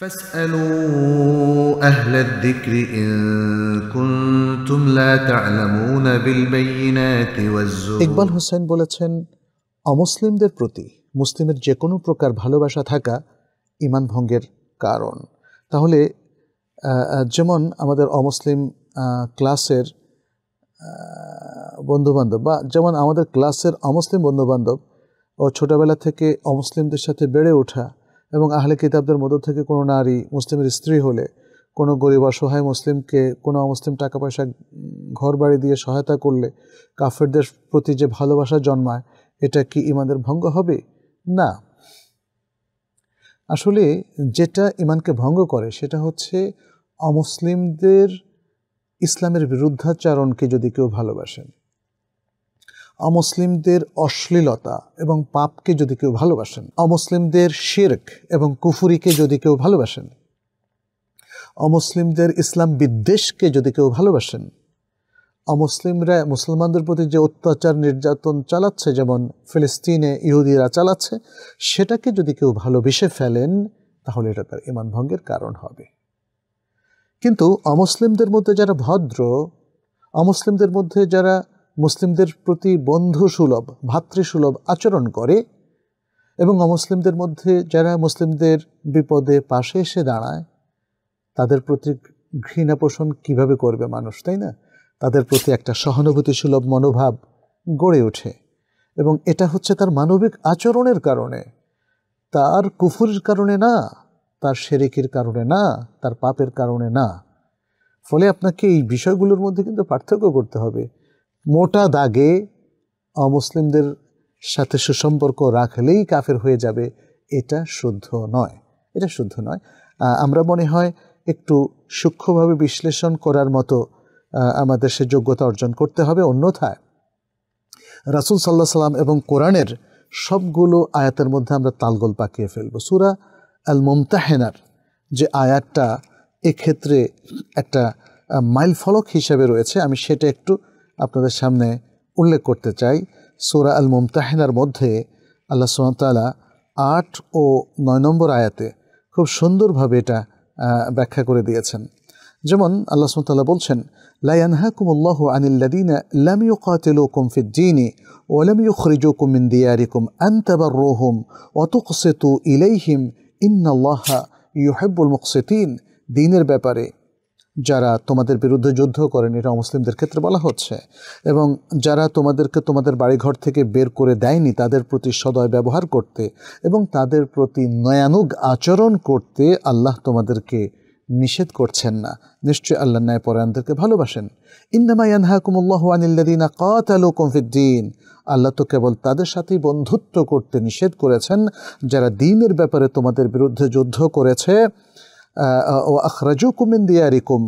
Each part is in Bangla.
فاسألوا أهل الذكر إن كنتم لا تعلمون بالبينات والزور ইকবাল হোসেন বলেছেন অমুসলিমদের প্রতি মুসলিমের যে কোনো প্রকার ভালোবাসা থাকা ইমান ভঙ্গের কারণ তাহলে যেমন আমাদের অমুসলিম ক্লাসের বন্ধুবান্ধব বা যেমন আমাদের ক্লাসের অমুসলিম বন্ধুবান্ধব ও ছোটোবেলা থেকে অমুসলিমদের সাথে বেড়ে ওঠা এবং আহলে কিতাবদের মধ্য থেকে কোনো নারী মুসলিমের স্ত্রী হলে কোনো গরিব অসহায় মুসলিমকে কোনো অমুসলিম টাকা পয়সা ঘর বাড়ি দিয়ে সহায়তা করলে কাফেরদের প্রতি যে ভালোবাসা জন্মায় এটা কি ইমানদের ভঙ্গ হবে না আসলে যেটা ইমানকে ভঙ্গ করে সেটা হচ্ছে অমুসলিমদের ইসলামের বিরুদ্ধাচারণকে যদি কেউ ভালোবাসেন অমুসলিমদের অশ্লীলতা এবং পাপকে যদি কেউ ভালোবাসেন অমুসলিমদের শেরক এবং কুফুরিকে যদি কেউ ভালোবাসেন অমুসলিমদের ইসলাম বিদ্বেষকে যদি কেউ ভালোবাসেন অমুসলিমরা মুসলমানদের প্রতি যে অত্যাচার নির্যাতন চালাচ্ছে যেমন ফিলিস্তিনে ইহুদিরা চালাচ্ছে সেটাকে যদি কেউ ভালোবেসে ফেলেন তাহলে এটা তার ইমান ভঙ্গের কারণ হবে কিন্তু অমুসলিমদের মধ্যে যারা ভদ্র অমুসলিমদের মধ্যে যারা মুসলিমদের প্রতি বন্ধুসুলভ ভাতৃসুলভ আচরণ করে এবং অমুসলিমদের মধ্যে যারা মুসলিমদের বিপদে পাশে এসে দাঁড়ায় তাদের প্রতি ঘৃণা পোষণ কীভাবে করবে মানুষ তাই না তাদের প্রতি একটা সহানুভূতিসুলভ মনোভাব গড়ে ওঠে এবং এটা হচ্ছে তার মানবিক আচরণের কারণে তার কুফুরের কারণে না তার সেরেকির কারণে না তার পাপের কারণে না ফলে আপনাকে এই বিষয়গুলোর মধ্যে কিন্তু পার্থক্য করতে হবে মোটা দাগে অমুসলিমদের সাথে সুসম্পর্ক রাখলেই কাফের হয়ে যাবে এটা শুদ্ধ নয় এটা শুদ্ধ নয় আমরা মনে হয় একটু সূক্ষ্মভাবে বিশ্লেষণ করার মতো আমাদের সে যোগ্যতা অর্জন করতে হবে অন্যথায় রাসুল সাল্লাহ সাল্লাম এবং কোরআনের সবগুলো আয়াতের মধ্যে আমরা তালগোল পাকিয়ে ফেলব সুরা আল মমতাহেনার যে আয়াতটা এক্ষেত্রে একটা মাইল ফলক হিসেবে রয়েছে আমি সেটা একটু আপনাদের সামনে উল্লেখ করতে চাই সোরা আল মুমতাহিনার মধ্যে আল্লাহ সুমতালা আট ও নয় নম্বর আয়াতে খুব সুন্দরভাবে এটা ব্যাখ্যা করে দিয়েছেন যেমন আল্লাহ সুমতাল্লাহ বলছেন লায়ানহাকুমুল্লাহ আনিল্লাদিন লামিউ কাতিলুকুম ফিদ্দিনি ওয়ালামিউ খরিজুকুম মিন দিয়ারিকুম আনতাবার রোহম অতুকসেতু ইলাইহিম ইন্নাল্লাহা ইউহেব্বুল মুকসেতিন দিনের ব্যাপারে যারা তোমাদের বিরুদ্ধে যুদ্ধ করেন এটা মুসলিমদের ক্ষেত্রে বলা হচ্ছে এবং যারা তোমাদেরকে তোমাদের বাড়িঘর থেকে বের করে দেয়নি তাদের প্রতি সদয় ব্যবহার করতে এবং তাদের প্রতি নয়ানুগ আচরণ করতে আল্লাহ তোমাদেরকে নিষেধ করছেন না নিশ্চয়ই আল্লাহ ন্যায় পরায়ণদেরকে ভালোবাসেন ইন্নামায়ানহাকুমুল্লাহ আল্লাহ তো কেবল তাদের সাথেই বন্ধুত্ব করতে নিষেধ করেছেন যারা দিনের ব্যাপারে তোমাদের বিরুদ্ধে যুদ্ধ করেছে ও আখরাজুকুম মিন দিয়ারিকুম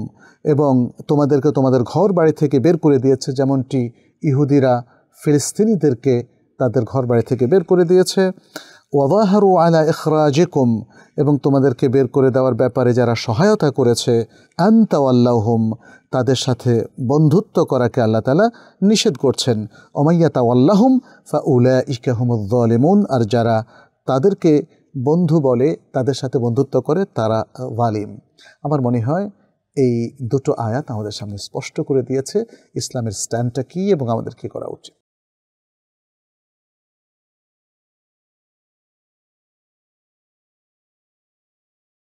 এবং তোমাদেরকে তোমাদের ঘর বাড়ি থেকে বের করে দিয়েছে যেমনটি ইহুদিরা ফিলিস্তিনিদেরকে তাদের ঘর বাড়ি থেকে বের করে দিয়েছে ওয়াহারু আলা ইখরাজিকুম এবং তোমাদেরকে বের করে দেওয়ার ব্যাপারে যারা সহায়তা করেছে আন্তাওয়াল্লাহুম তাদের সাথে বন্ধুত্ব করাকে আল্লাহ তালা নিষেধ করছেন অমাইয়া তাওয়াল্লাহুম ফা উলা ইকাহমুদ্দলিমুন আর যারা তাদেরকে বন্ধু বলে তাদের সাথে বন্ধুত্ব করে তারা ওয়ালিম আমার মনে হয় এই দুটো আয়াত আমাদের সামনে স্পষ্ট করে দিয়েছে ইসলামের স্ট্যান্ডটা কী এবং আমাদের কী করা উচিত